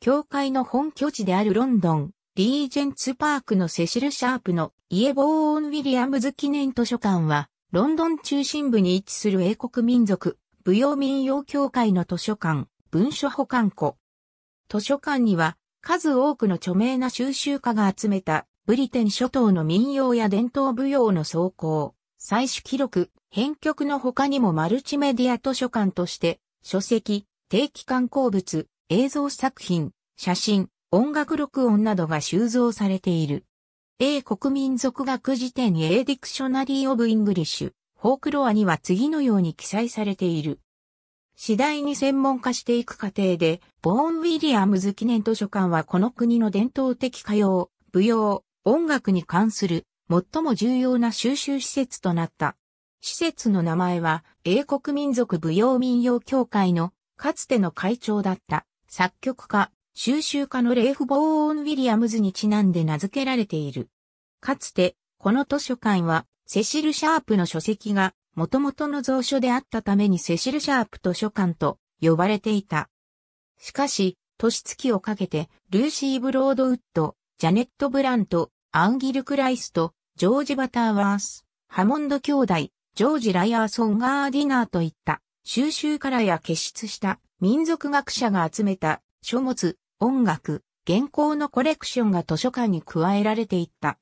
教会の本拠地であるロンドン、リージェンツパークのセシル・シャープのイエボーオン・ウィリアムズ記念図書館は、ロンドン中心部に位置する英国民族、舞踊民謡協会の図書館、文書保管庫。図書館には、数多くの著名な収集家が集めた、ブリテン諸島の民謡や伝統舞踊の奏功、採取記録、編曲の他にもマルチメディア図書館として、書籍、定期刊行物、映像作品、写真、音楽録音などが収蔵されている。英国民族学辞典 A Dictionary of English、フォークロアには次のように記載されている。次第に専門化していく過程で、ボーン・ウィリアムズ記念図書館はこの国の伝統的歌謡、舞踊、音楽に関する最も重要な収集施設となった。施設の名前は英国民族舞踊民謡協会のかつての会長だった作曲家、収集家のレーフ・ボーン・ウィリアムズにちなんで名付けられている。かつて、この図書館は、セシル・シャープの書籍が、元々の蔵書であったためにセシル・シャープ図書館と呼ばれていた。しかし、年月をかけて、ルーシー・ブロードウッド、ジャネット・ブラント、アンギル・クライスト、ジョージ・バターワース、ハモンド兄弟、ジョージ・ライアーソン・ガーディナーといった、収集からや結出した民族学者が集めた書物、音楽、原稿のコレクションが図書館に加えられていった。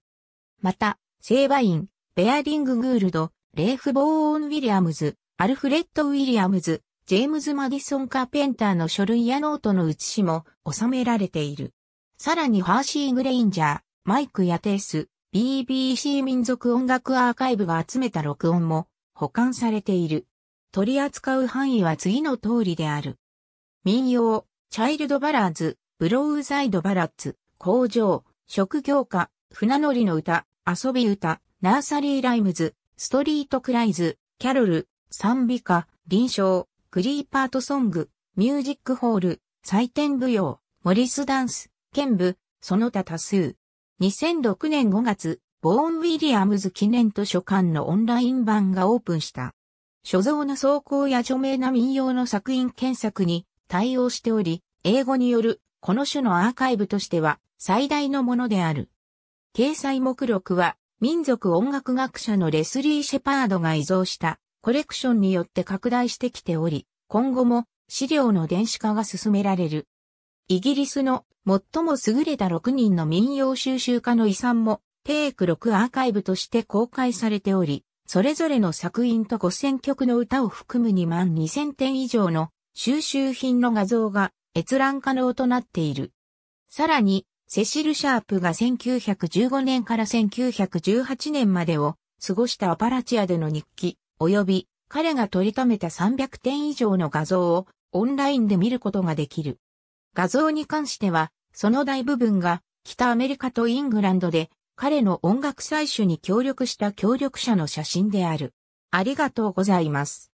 また、セーバイン、ベアリング・グールド、レーフ・ボーオン・ウィリアムズ、アルフレッド・ウィリアムズ、ジェームズ・マディソン・カーペンターの書類やノートの写しも収められている。さらにハーシー・グレインジャー、マイク・ヤテース、BBC 民族音楽アーカイブが集めた録音も保管されている。取り扱う範囲は次の通りである。民謡、チャイルドバラーズ、ブロウザイドバラッツ、工場、職業家、船乗りの歌、遊び歌、ナーサリーライムズ、ストリートクライズ、キャロル、賛美歌、臨床、クリーパートソング、ミュージックホール、祭典舞踊、モリスダンス、剣舞、その他多数。2006年5月、ボーン・ウィリアムズ記念図書館のオンライン版がオープンした。所蔵の草稿や著名な民謡の作品検索に対応しており、英語によるこの種のアーカイブとしては最大のものである。掲載目録は民族音楽学者のレスリー・シェパードが遺贈したコレクションによって拡大してきており、今後も資料の電子化が進められる。イギリスの最も優れた6人の民謡収集家の遺産もテイク6アーカイブとして公開されており、それぞれの作品と5000曲の歌を含む2万2000点以上の収集品の画像が閲覧可能となっている。さらに、セシル・シャープが1915年から1918年までを過ごしたアパラチアでの日記、及び彼が取りためた300点以上の画像をオンラインで見ることができる。画像に関しては、その大部分が北アメリカとイングランドで彼の音楽採取に協力した協力者の写真である。ありがとうございます。